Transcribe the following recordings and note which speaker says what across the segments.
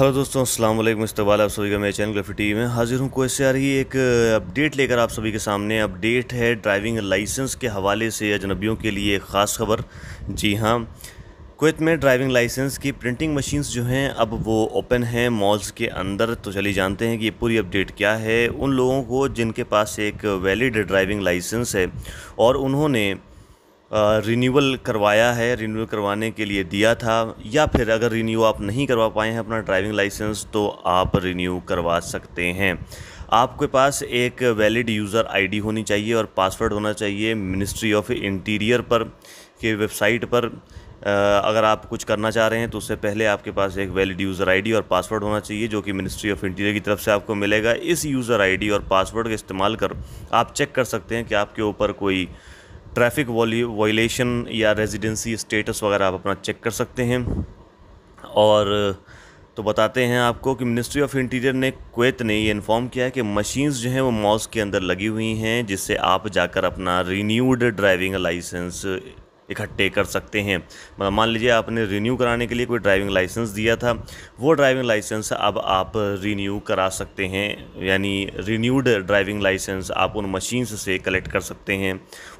Speaker 1: hello दोस्तों अस्सलाम वालेकुम इस्तवाल आप सभी का मेरे चैनल ग्राफी टीवी में हाजिर हूँ कोई से आ रही एक अपडेट लेकर आप सभी के सामने अपडेट है ड्राइविंग लाइसेंस के हवाले से अजनबियों के लिए एक ख़ास खबर जी हाँ कोत में ड्राइविंग लाइसेंस की प्रिंटिंग मशीन्स जो हैं अब वो ओपन हैं मॉल्स के अंदर तो चलिए जानते हैं कि ये पूरी अपडेट क्या है उन लोगों को जिनके पास एक वैलिड ड्राइविंग लाइसेंस है और उन्होंने रिन्यूअल करवाया है रिन्यूअल करवाने के लिए दिया था या फिर अगर रिन्यू आप नहीं करवा पाए हैं अपना ड्राइविंग लाइसेंस तो आप रिन्यू करवा सकते हैं आपके पास एक वैलिड यूज़र आईडी होनी चाहिए और पासवर्ड होना चाहिए मिनिस्ट्री ऑफ इंटीरियर पर के वेबसाइट पर अगर आप कुछ करना चाह रहे हैं तो उससे पहले आपके पास एक वैलिड यूज़र आईडी और पासवर्ड होना चाहिए जो कि मिनिस्ट्री ऑफ इंटीरियर की तरफ से आपको मिलेगा इस यूज़र आईडी और पासवर्ड का इस्तेमाल कर आप चेक कर सकते हैं कि आपके ऊपर कोई ट्रैफिक वॉयलेशन या रेजिडेंसी स्टेटस वगैरह आप अपना चेक कर सकते हैं और तो बताते हैं आपको कि मिनिस्ट्री ऑफ इंटीरियर ने कुवैत ने ये इन्फॉर्म किया है कि मशीन्स जो हैं वो मॉस के अंदर लगी हुई हैं जिससे आप जाकर अपना रीन्यूड ड्राइविंग लाइसेंस इकट्ठे कर सकते हैं मान लीजिए आपने रिन्यू कराने के लिए कोई ड्राइविंग लाइसेंस दिया था वो ड्राइविंग लाइसेंस अब आप रिन्यू करा सकते हैं यानी रिन्यूड ड्राइविंग लाइसेंस आप उन मशीन्स से कलेक्ट कर सकते हैं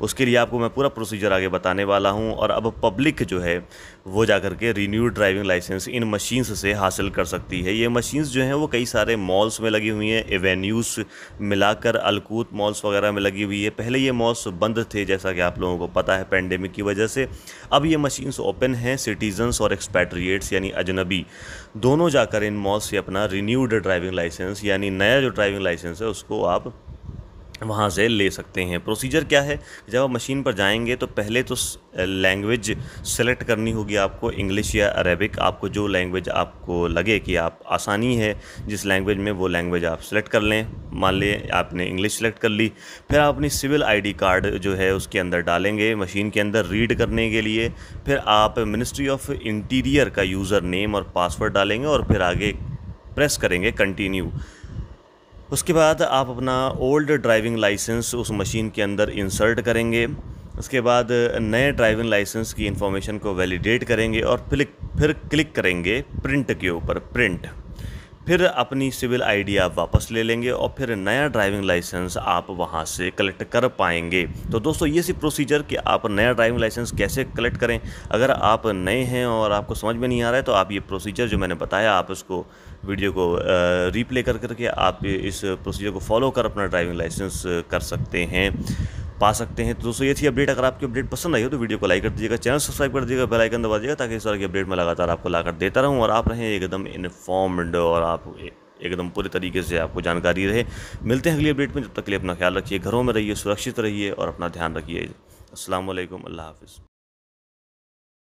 Speaker 1: उसके लिए आपको मैं पूरा प्रोसीजर आगे बताने वाला हूँ और अब पब्लिक जो है वो जा करके के renewed driving licence in machines से हासिल कर सकती है ये मशीन्स जो हैं वो कई सारे मॉल्स में लगी हुई हैं एवेन्यूस मिलाकर अलकूत मॉल्स वगैरह में लगी हुई है पहले ये मॉल्स बंद थे जैसा कि आप लोगों को पता है पेंडेमिक की वजह वजह से अब ये मशीन्स ओपन हैं सिटीजन्स और एक्सपैट्रिएट्स यानी अजनबी दोनों जाकर इन मॉल से अपना रिन्यूड ड्राइविंग लाइसेंस यानी नया जो ड्राइविंग लाइसेंस है उसको आप वहाँ से ले सकते हैं प्रोसीजर क्या है जब आप मशीन पर जाएंगे तो पहले तो लैंग्वेज सेलेक्ट करनी होगी आपको इंग्लिश या अरेबिक आपको जो लैंग्वेज आपको लगे कि आप आसानी है जिस लैंग्वेज में वो लैंग्वेज आप सेलेक्ट कर लें मान लें आपने इंग्लिश सेलेक्ट कर ली फिर आप अपनी सिविल आईडी कार्ड जो है उसके अंदर डालेंगे मशीन के अंदर रीड करने के लिए फिर आप मिनिस्ट्री ऑफ इंटीरियर का यूज़र नेम और पासवर्ड डालेंगे और फिर आगे प्रेस करेंगे कंटिन्यू उसके बाद आप अपना ओल्ड ड्राइविंग लाइसेंस उस मशीन के अंदर इंसर्ट करेंगे उसके बाद नए ड्राइविंग लाइसेंस की इन्फॉर्मेशन को वैलिडेट करेंगे और फिर फिर क्लिक करेंगे प्रिंट के ऊपर प्रिंट फिर अपनी सिविल आईडी आप वापस ले लेंगे और फिर नया ड्राइविंग लाइसेंस आप वहां से कलेक्ट कर पाएंगे तो दोस्तों ये सी प्रोसीजर कि आप नया ड्राइविंग लाइसेंस कैसे कलेक्ट करें अगर आप नए हैं और आपको समझ में नहीं आ रहा है तो आप ये प्रोसीजर जो मैंने बताया आप उसको वीडियो को रीप्ले कर करके आप इस प्रोसीजर को फॉलो कर अपना ड्राइविंग लाइसेंस कर सकते हैं पा सकते हैं तो दोस्तों ये थी अपडेट अगर आपकी अपडेट पसंद आई हो तो वीडियो को लाइक कर दीजिएगा चैनल सब्सक्राइब कर दीजिएगा बेल आइकन दबा दीजिएगा ताकि इस तरह की अपडेट मैं लगातार आपको लाकर देता रहूँ और आप रहें एकदम इन्फॉर्म्ड और आप एकदम पूरे तरीके से आपको जानकारी रहे मिलते हैं अगली अपडेट में जब तक के लिए अपना ख्याल रखिए घरों में रहिए सुरक्षित रहिए और अपना ध्यान रखिए असलम अल्लाह हाफिज़